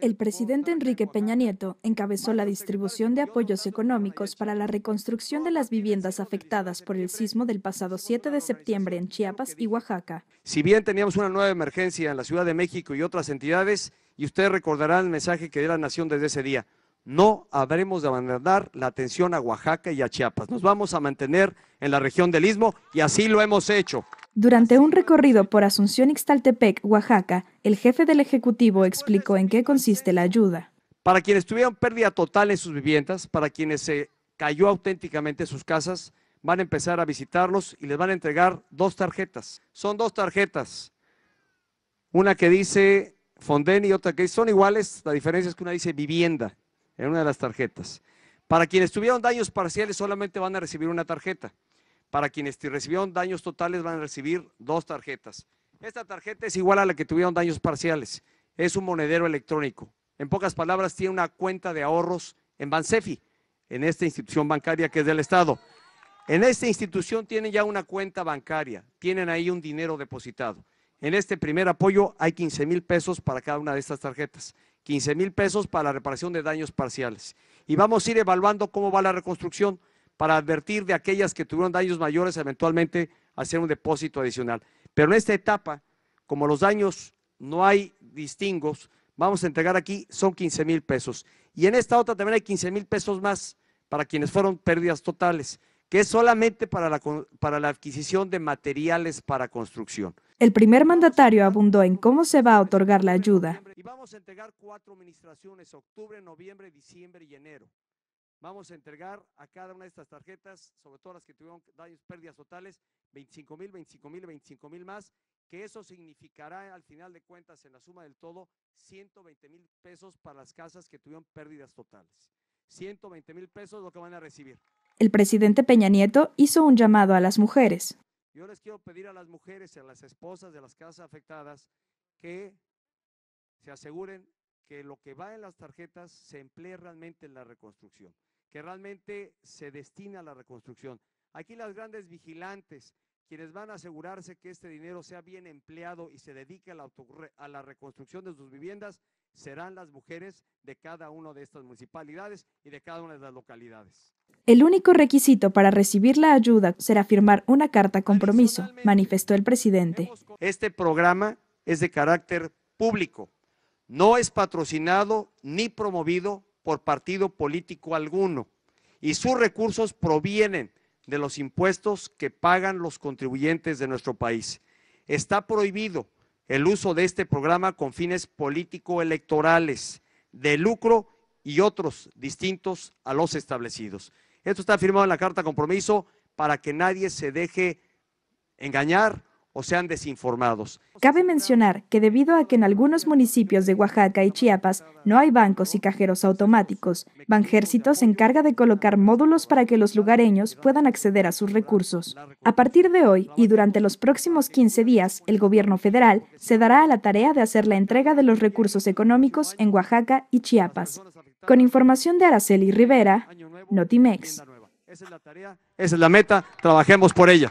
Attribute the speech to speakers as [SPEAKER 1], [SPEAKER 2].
[SPEAKER 1] El presidente Enrique Peña Nieto encabezó la distribución de apoyos económicos para la reconstrucción de las viviendas afectadas por el sismo del pasado 7 de septiembre en Chiapas y Oaxaca.
[SPEAKER 2] Si bien teníamos una nueva emergencia en la Ciudad de México y otras entidades, y usted recordará el mensaje que dio la nación desde ese día, no habremos de abandonar la atención a Oaxaca y a Chiapas. Nos vamos a mantener en la región del Istmo y así lo hemos hecho.
[SPEAKER 1] Durante un recorrido por Asunción Ixtaltepec, Oaxaca, el jefe del Ejecutivo explicó en qué consiste la ayuda.
[SPEAKER 2] Para quienes tuvieron pérdida total en sus viviendas, para quienes se cayó auténticamente sus casas, van a empezar a visitarlos y les van a entregar dos tarjetas. Son dos tarjetas. Una que dice Fonden y otra que son iguales. La diferencia es que una dice vivienda en una de las tarjetas. Para quienes tuvieron daños parciales solamente van a recibir una tarjeta. Para quienes recibieron daños totales van a recibir dos tarjetas. Esta tarjeta es igual a la que tuvieron daños parciales. Es un monedero electrónico. En pocas palabras, tiene una cuenta de ahorros en Bansefi, en esta institución bancaria que es del Estado. En esta institución tienen ya una cuenta bancaria, tienen ahí un dinero depositado. En este primer apoyo hay 15 mil pesos para cada una de estas tarjetas, 15 mil pesos para la reparación de daños parciales. Y vamos a ir evaluando cómo va la reconstrucción para advertir de aquellas que tuvieron daños mayores, eventualmente hacer un depósito adicional. Pero en esta etapa, como los daños no hay distingos, vamos a entregar aquí, son 15 mil pesos. Y en esta otra también hay 15 mil pesos más para quienes fueron pérdidas totales, que es solamente para la, para la adquisición de materiales para construcción.
[SPEAKER 1] El primer mandatario abundó en cómo se va a otorgar la ayuda.
[SPEAKER 2] Y vamos a entregar cuatro administraciones, octubre, noviembre, diciembre y enero. Vamos a entregar a cada una de estas tarjetas, sobre todo las que tuvieron pérdidas totales, 25 mil, 25 mil, 25 mil más, que eso significará al final de cuentas en la suma del todo 120 mil pesos para las casas que tuvieron pérdidas totales. 120 mil pesos lo que van a recibir.
[SPEAKER 1] El presidente Peña Nieto hizo un llamado a las mujeres.
[SPEAKER 2] Yo les quiero pedir a las mujeres y a las esposas de las casas afectadas que se aseguren que lo que va en las tarjetas se emplee realmente en la reconstrucción, que realmente se destina a la reconstrucción. Aquí las grandes vigilantes, quienes van a asegurarse que este dinero sea bien empleado y se dedique a la, a la reconstrucción de sus viviendas, serán las mujeres de cada una de estas municipalidades y de cada una de las localidades.
[SPEAKER 1] El único requisito para recibir la ayuda será firmar una carta compromiso, manifestó el presidente.
[SPEAKER 2] Este programa es de carácter público no es patrocinado ni promovido por partido político alguno y sus recursos provienen de los impuestos que pagan los contribuyentes de nuestro país. Está prohibido el uso de este programa con fines político-electorales, de lucro y otros distintos a los establecidos. Esto está firmado en la Carta Compromiso para que nadie se deje engañar o sean desinformados.
[SPEAKER 1] Cabe mencionar que debido a que en algunos municipios de Oaxaca y Chiapas no hay bancos y cajeros automáticos, Banjército se encarga de colocar módulos para que los lugareños puedan acceder a sus recursos. A partir de hoy y durante los próximos 15 días, el gobierno federal se dará a la tarea de hacer la entrega de los recursos económicos en Oaxaca y Chiapas. Con información de Araceli Rivera, Notimex. Esa es
[SPEAKER 2] la esa es la meta, trabajemos por ella.